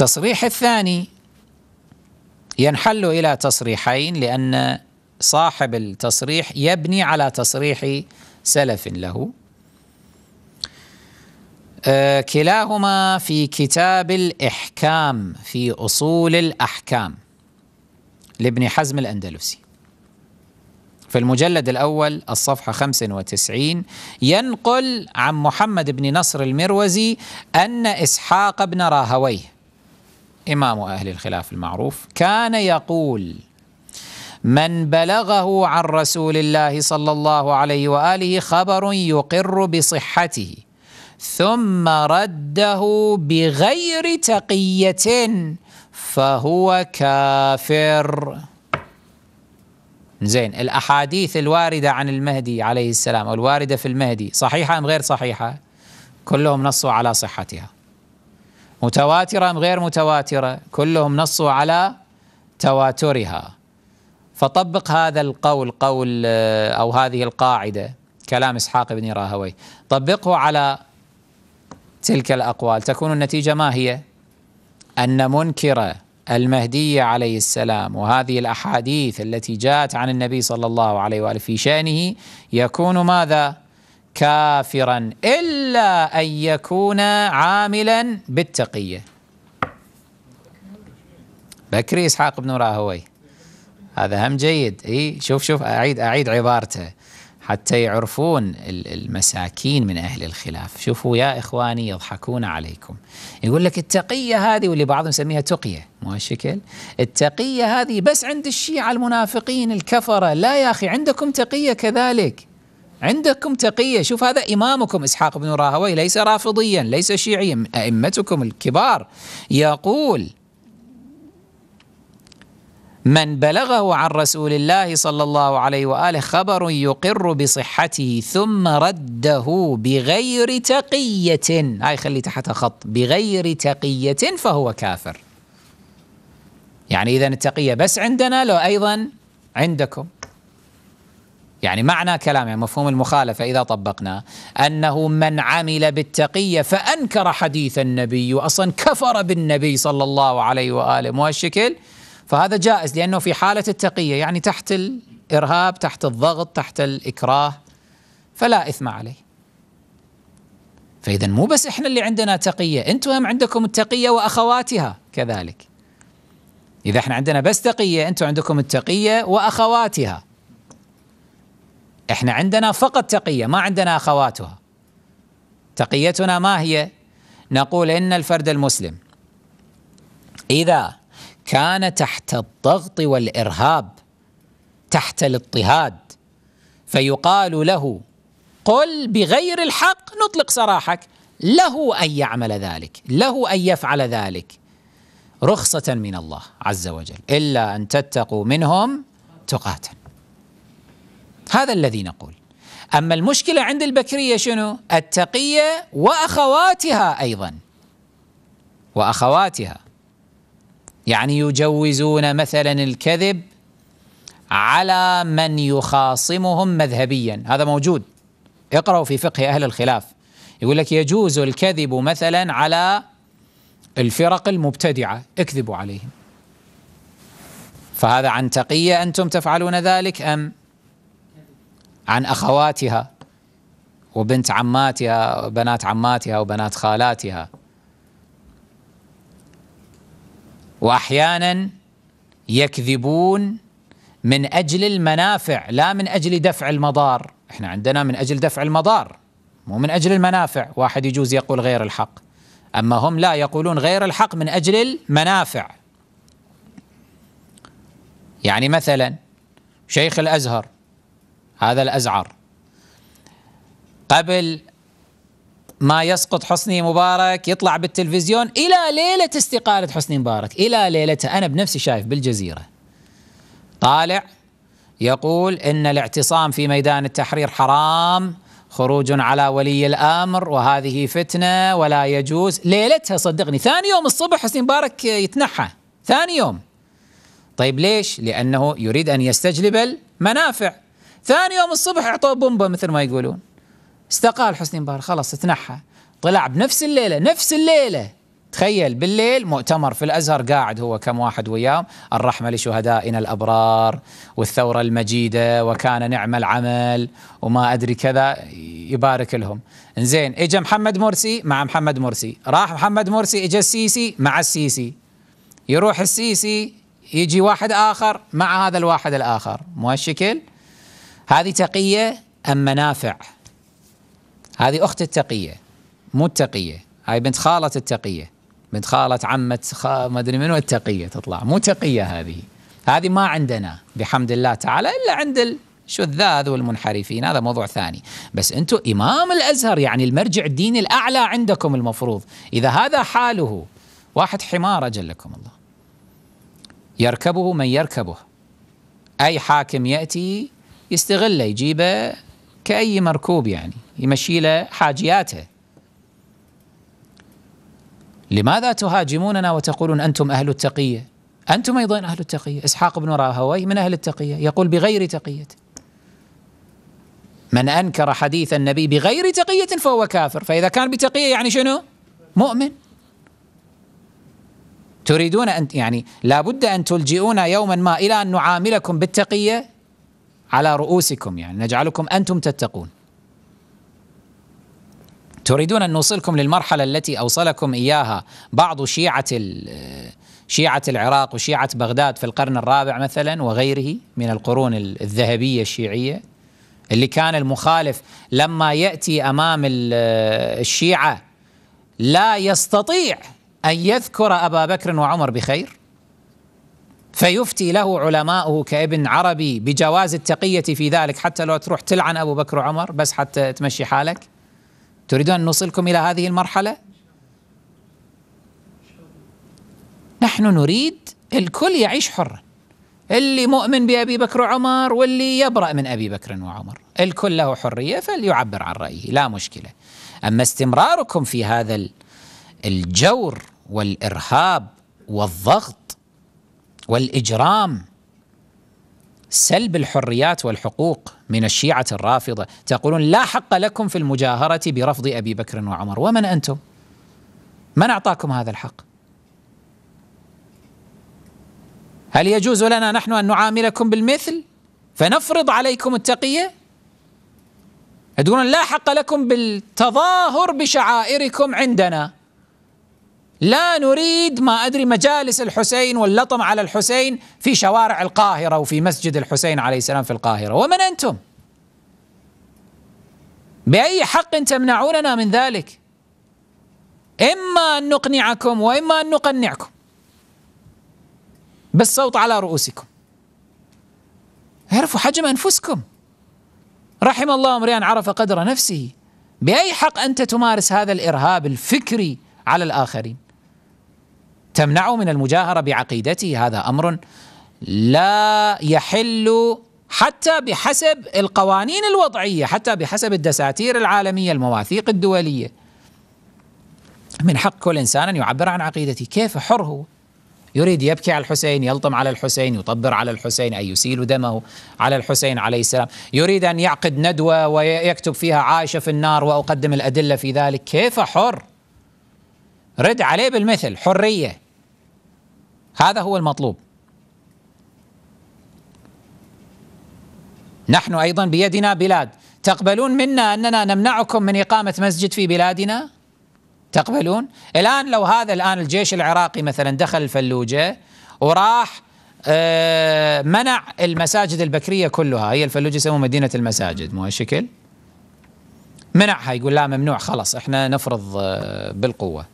التصريح الثاني ينحل الى تصريحين لان صاحب التصريح يبني على تصريح سلف له آه، كلاهما في كتاب الاحكام في اصول الاحكام لابن حزم الاندلسي في المجلد الأول الصفحة 95 ينقل عن محمد بن نصر المروزي أن إسحاق بن راهويه إمام أهل الخلاف المعروف كان يقول من بلغه عن رسول الله صلى الله عليه وآله خبر يقر بصحته ثم رده بغير تقية فهو كافر زين الأحاديث الواردة عن المهدي عليه السلام أو الواردة في المهدي صحيحة أم غير صحيحة كلهم نصوا على صحتها متواترة أم غير متواترة كلهم نصوا على تواترها فطبق هذا القول قول آه، أو هذه القاعدة كلام إسحاق بن راهوي طبقه على تلك الأقوال تكون النتيجة ما هي أن منكر المهدي عليه السلام وهذه الأحاديث التي جاءت عن النبي صلى الله عليه وآله في شأنه يكون ماذا؟ كافرا إلا أن يكون عاملا بالتقية بكري إسحاق بن راهوي هذا هم جيد اي شوف شوف أعيد أعيد عبارته حتى يعرفون المساكين من أهل الخلاف شوفوا يا إخواني يضحكون عليكم يقول لك التقية هذه واللي بعضهم يسميها تقية مو هالشكل التقية هذه بس عند الشيعة المنافقين الكفرة لا يا أخي عندكم تقية كذلك عندكم تقية شوف هذا إمامكم إسحاق بن راهوي ليس رافضيا ليس شيعيا أئمتكم الكبار يقول من بلغه عن رسول الله صلى الله عليه وآله خبر يقر بصحته ثم رده بغير تقية هاي خلي تحتها خط بغير تقية فهو كافر يعني إذا التقية بس عندنا لو أيضا عندكم يعني معنى كلامه يعني مفهوم المخالفة إذا طبقنا أنه من عمل بالتقية فأنكر حديث النبي وأصلا كفر بالنبي صلى الله عليه وآله مو هالشكل فهذا جائز لأنه في حالة التقية يعني تحت الإرهاب تحت الضغط تحت الإكراه فلا إثم عليه فإذا مو بس إحنا اللي عندنا تقية أنتم هم عندكم التقية وأخواتها كذلك إذا إحنا عندنا بس تقية أنتم عندكم التقية وأخواتها احنا عندنا فقط تقيه ما عندنا اخواتها تقيتنا ما هي نقول ان الفرد المسلم اذا كان تحت الضغط والارهاب تحت الاضطهاد فيقال له قل بغير الحق نطلق سراحك له ان يعمل ذلك له ان يفعل ذلك رخصه من الله عز وجل الا ان تتقوا منهم تقاتل هذا الذي نقول أما المشكلة عند البكرية شنو التقية وأخواتها أيضا وأخواتها يعني يجوزون مثلا الكذب على من يخاصمهم مذهبيا هذا موجود اقرأوا في فقه أهل الخلاف يقول لك يجوز الكذب مثلا على الفرق المبتدعة اكذبوا عليهم فهذا عن تقية أنتم تفعلون ذلك أم عن اخواتها وبنت عماتها وبنات عماتها وبنات خالاتها واحيانا يكذبون من اجل المنافع لا من اجل دفع المضار احنا عندنا من اجل دفع المضار مو من اجل المنافع واحد يجوز يقول غير الحق اما هم لا يقولون غير الحق من اجل المنافع يعني مثلا شيخ الازهر هذا الأزعر قبل ما يسقط حسني مبارك يطلع بالتلفزيون إلى ليلة استقالة حسني مبارك إلى ليلتها أنا بنفسي شايف بالجزيرة طالع يقول إن الاعتصام في ميدان التحرير حرام خروج على ولي الامر وهذه فتنه ولا يجوز ليلتها صدقني ثاني يوم الصبح حسني مبارك يتنحى ثاني يوم طيب ليش؟ لانه يريد ان يستجلب المنافع ثاني يوم الصبح اعطوه بومبا مثل ما يقولون استقال حسني مبارك خلاص اتنحى طلع بنفس الليله نفس الليله تخيل بالليل مؤتمر في الازهر قاعد هو كم واحد وياه الرحمه لشهدائنا الابرار والثوره المجيده وكان نعم العمل وما ادري كذا يبارك لهم زين اجى محمد مرسي مع محمد مرسي راح محمد مرسي اجى السيسي مع السيسي يروح السيسي يجي واحد اخر مع هذا الواحد الاخر مو هالشكل هذه تقية أم منافع هذه أخت التقية مو التقية هاي بنت خالة التقية بنت خالة عمة خ... ما أدري منو التقية تطلع مو تقية هذه هذه ما عندنا بحمد الله تعالى إلا عند الشذاذ والمنحرفين هذا موضوع ثاني بس أنتم إمام الأزهر يعني المرجع الديني الأعلى عندكم المفروض إذا هذا حاله واحد حمار أجلكم الله يركبه من يركبه أي حاكم يأتي يستغله يجيبه كأي مركوب يعني يمشي له حاجياته لماذا تهاجموننا وتقولون أنتم أهل التقية أنتم أيضا أهل التقية إسحاق بن راهوي من أهل التقية يقول بغير تقية من أنكر حديث النبي بغير تقية فهو كافر فإذا كان بتقية يعني شنو مؤمن تريدون أن يعني لابد أن تلجئونا يوما ما إلى أن نعاملكم بالتقية على رؤوسكم يعني نجعلكم أنتم تتقون تريدون أن نوصلكم للمرحلة التي أوصلكم إياها بعض شيعة شيعة العراق وشيعة بغداد في القرن الرابع مثلا وغيره من القرون الذهبية الشيعية اللي كان المخالف لما يأتي أمام الشيعة لا يستطيع أن يذكر أبا بكر وعمر بخير فيفتي له علماؤه كابن عربي بجواز التقية في ذلك حتى لو تروح تلعن أبو بكر وعمر بس حتى تمشي حالك تريدون أن نوصلكم إلى هذه المرحلة نحن نريد الكل يعيش حرا اللي مؤمن بأبي بكر وعمر واللي يبرأ من أبي بكر وعمر الكل له حرية فليعبر عن رأيه لا مشكلة أما استمراركم في هذا الجور والإرهاب والضغط والاجرام سلب الحريات والحقوق من الشيعه الرافضه تقولون لا حق لكم في المجاهره برفض ابي بكر وعمر ومن انتم من اعطاكم هذا الحق هل يجوز لنا نحن ان نعاملكم بالمثل فنفرض عليكم التقيه تقولون لا حق لكم بالتظاهر بشعائركم عندنا لا نريد ما أدري مجالس الحسين واللطم على الحسين في شوارع القاهرة وفي مسجد الحسين عليه السلام في القاهرة ومن أنتم؟ بأي حق تمنعوننا من ذلك؟ إما أن نقنعكم وإما أن نقنعكم بالصوت على رؤوسكم اعرفوا حجم أنفسكم رحم الله امرئ عرف قدر نفسه بأي حق أنت تمارس هذا الإرهاب الفكري على الآخرين تمنعه من المجاهره بعقيدته هذا امر لا يحل حتى بحسب القوانين الوضعيه حتى بحسب الدساتير العالميه المواثيق الدوليه من حق كل انسان ان يعبر عن عقيدته كيف حر هو يريد يبكي على الحسين يلطم على الحسين يطبر على الحسين أي يسيل دمه على الحسين عليه السلام يريد أن يعقد ندوة ويكتب فيها عائشة في النار وأقدم الأدلة في ذلك كيف حر رد عليه بالمثل حرية هذا هو المطلوب نحن ايضا بيدنا بلاد تقبلون منا اننا نمنعكم من اقامه مسجد في بلادنا تقبلون الان لو هذا الان الجيش العراقي مثلا دخل الفلوجه وراح آه، منع المساجد البكريه كلها هي الفلوجه يسموها مدينه المساجد مو هالشكل منعها يقول لا ممنوع خلاص احنا نفرض آه، بالقوه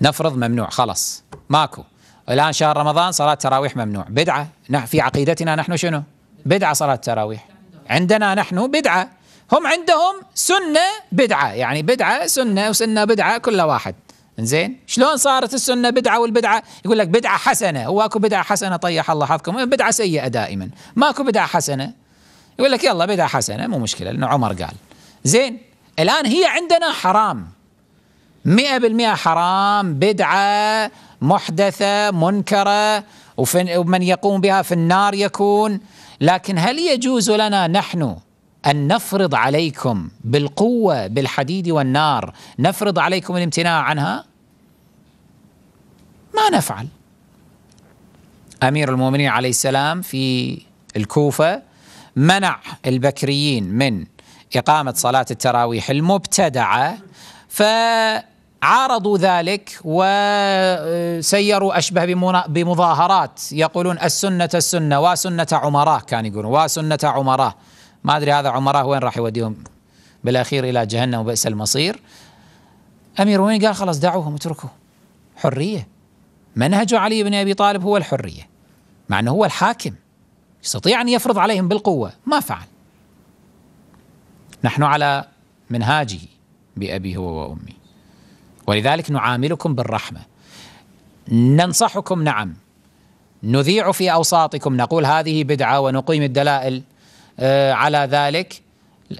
نفرض ممنوع خلاص ماكو الان شهر رمضان صلاه تراويح ممنوع بدعه في عقيدتنا نحن شنو بدعه صلاه التراويح عندنا نحن بدعه هم عندهم سنه بدعه يعني بدعه سنه وسنه بدعه كل واحد زين شلون صارت السنه بدعه والبدعه يقول لك بدعه حسنه هو اكو بدعه حسنه طيح الله حظكم بدعه سيئه دائما ماكو ما بدعه حسنه يقول لك يلا بدعه حسنه مو مشكله لانه عمر قال زين الان هي عندنا حرام مئة بالمئة حرام بدعة محدثة منكرة ومن يقوم بها في النار يكون لكن هل يجوز لنا نحن أن نفرض عليكم بالقوة بالحديد والنار نفرض عليكم الامتناع عنها ما نفعل أمير المؤمنين عليه السلام في الكوفة منع البكريين من إقامة صلاة التراويح المبتدعة ف عارضوا ذلك وسيروا أشبه بمظاهرات يقولون السنة السنة وسنة عمراء كان يقولون وسنة عمراء ما أدري هذا عمراء وين راح يوديهم بالأخير إلى جهنم وبئس المصير أمير المؤمنين قال خلاص دعوهم اتركوا حرية منهج علي بن أبي طالب هو الحرية مع أنه هو الحاكم يستطيع أن يفرض عليهم بالقوة ما فعل نحن على منهاجه بأبي هو وأمي ولذلك نعاملكم بالرحمه ننصحكم نعم نذيع في اوساطكم نقول هذه بدعه ونقيم الدلائل آه، على ذلك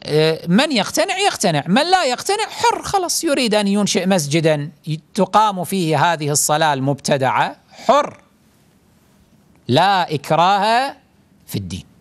آه، من يقتنع يقتنع من لا يقتنع حر خلص يريد أن ينشئ مسجدا تقام فيه هذه الصلاة المبتدعة حر لا إكراه في الدين